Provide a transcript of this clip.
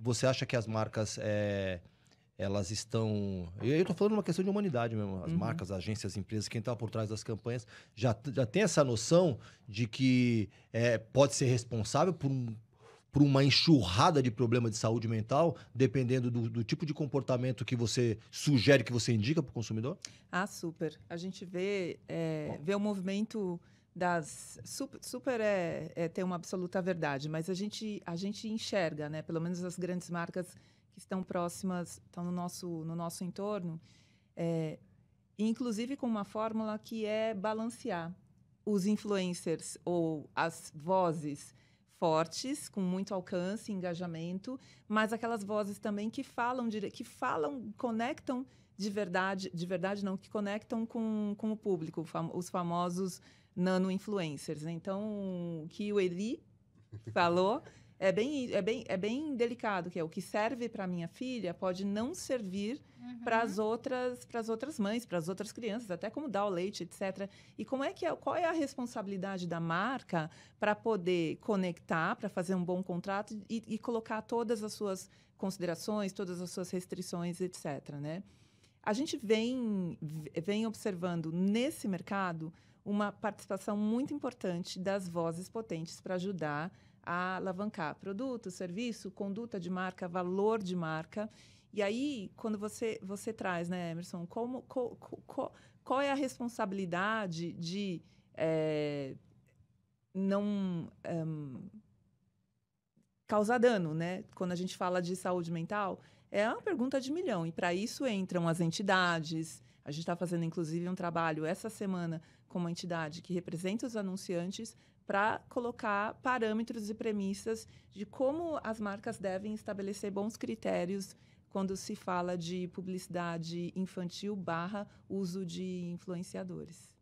Você acha que as marcas é, elas estão. Eu estou falando uma questão de humanidade mesmo. As uhum. marcas, agências, empresas, quem está por trás das campanhas já, já tem essa noção de que é, pode ser responsável por por uma enxurrada de problema de saúde mental, dependendo do, do, tipo de comportamento que você sugere, que você indica para o consumidor? Ah, super. A gente vê, é, vê o movimento das super, super é, é, ter uma absoluta verdade, mas a gente a gente enxerga, né? Pelo menos as grandes marcas que estão próximas, estão no nosso no nosso entorno, é, inclusive com uma fórmula que é balancear os influencers ou as vozes fortes, com muito alcance, engajamento, mas aquelas vozes também que falam que falam, conectam de verdade, de verdade não, que conectam com, com o público, os famosos nano influencers. Né? Então, o que o Eli falou é bem, é, bem, é bem delicado, que é o que serve para minha filha pode não servir uhum. para as outras, as outras mães, para as outras crianças, até como dar o leite, etc. E como é que é, qual é a responsabilidade da marca para poder conectar, para fazer um bom contrato e, e, colocar todas as suas considerações, todas as suas restrições, etc. Né? A gente vem, vem observando nesse mercado uma participação muito importante das vozes potentes para ajudar a alavancar produto, serviço, conduta de marca, valor de marca. E aí, quando você, você traz, né, Emerson, como, co, co, qual é a responsabilidade de é, não um, ehm, causar dano, né? Quando a gente fala de saúde mental, é uma pergunta de milhão. E para isso entram as entidades, a gente está fazendo, inclusive, um trabalho essa semana com uma entidade que representa os anunciantes para colocar parâmetros e premissas de como as marcas devem estabelecer bons critérios quando se fala de publicidade infantil barra uso de influenciadores.